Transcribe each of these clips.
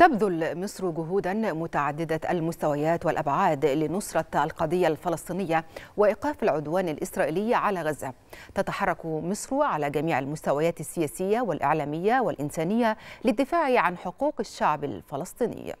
تبذل مصر جهودا متعدده المستويات والابعاد لنصره القضيه الفلسطينيه وايقاف العدوان الاسرائيلي على غزه. تتحرك مصر على جميع المستويات السياسيه والاعلاميه والانسانيه للدفاع عن حقوق الشعب الفلسطيني.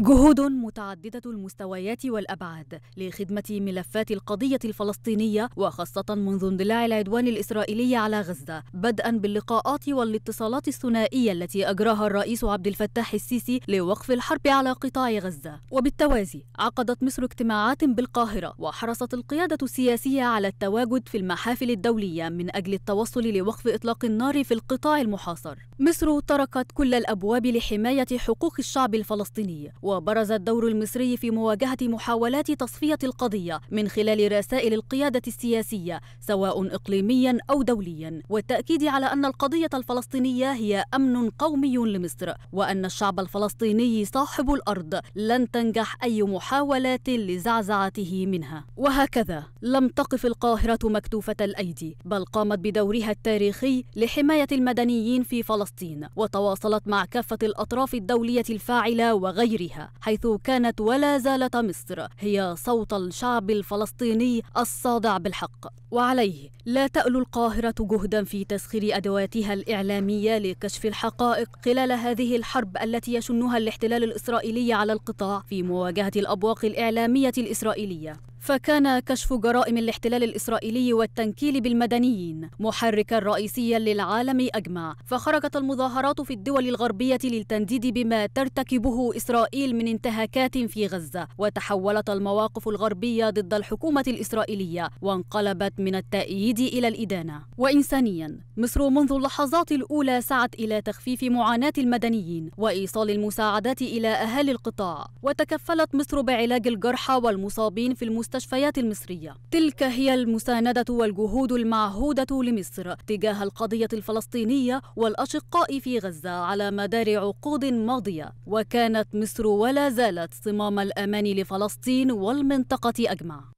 جهود متعددة المستويات والأبعاد لخدمة ملفات القضية الفلسطينية وخاصة منذ اندلاع العدوان الإسرائيلي على غزة بدءا باللقاءات والاتصالات الثنائية التي أجراها الرئيس عبد الفتاح السيسي لوقف الحرب على قطاع غزة وبالتوازي عقدت مصر اجتماعات بالقاهرة وحرصت القيادة السياسية على التواجد في المحافل الدولية من أجل التوصل لوقف إطلاق النار في القطاع المحاصر مصر تركت كل الأبواب لحماية حقوق الشعب الفلسطيني وبرز الدور المصري في مواجهة محاولات تصفية القضية من خلال رسائل القيادة السياسية سواء إقليميا أو دوليا والتأكيد على أن القضية الفلسطينية هي أمن قومي لمصر وأن الشعب الفلسطيني صاحب الأرض لن تنجح أي محاولات لزعزعته منها وهكذا لم تقف القاهرة مكتوفة الأيدي بل قامت بدورها التاريخي لحماية المدنيين في فلسطين وتواصلت مع كافة الأطراف الدولية الفاعلة وغيرها بلادها حيث كانت ولا زالت مصر هي صوت الشعب الفلسطيني الصادع بالحق وعليه لا تألو القاهرة جهدا في تسخير أدواتها الإعلامية لكشف الحقائق خلال هذه الحرب التي يشنها الاحتلال الإسرائيلي على القطاع في مواجهة الأبواق الإعلامية الإسرائيلية فكان كشف جرائم الاحتلال الإسرائيلي والتنكيل بالمدنيين محركا رئيسيا للعالم أجمع فخرجت المظاهرات في الدول الغربية للتنديد بما ترتكبه إسرائيل من انتهاكات في غزة وتحولت المواقف الغربية ضد الحكومة الإسرائيلية وانقلبت من التأييد إلى الإدانة وإنسانيا مصر منذ اللحظات الأولى سعت إلى تخفيف معاناة المدنيين وإيصال المساعدات إلى أهالي القطاع وتكفلت مصر بعلاج الجرحى والمصابين في المس المستشفيات المصرية تلك هي المساندة والجهود المعهودة لمصر تجاه القضية الفلسطينية والأشقاء في غزة على مدار عقود ماضية وكانت مصر ولا زالت صمام الأمان لفلسطين والمنطقة أجمع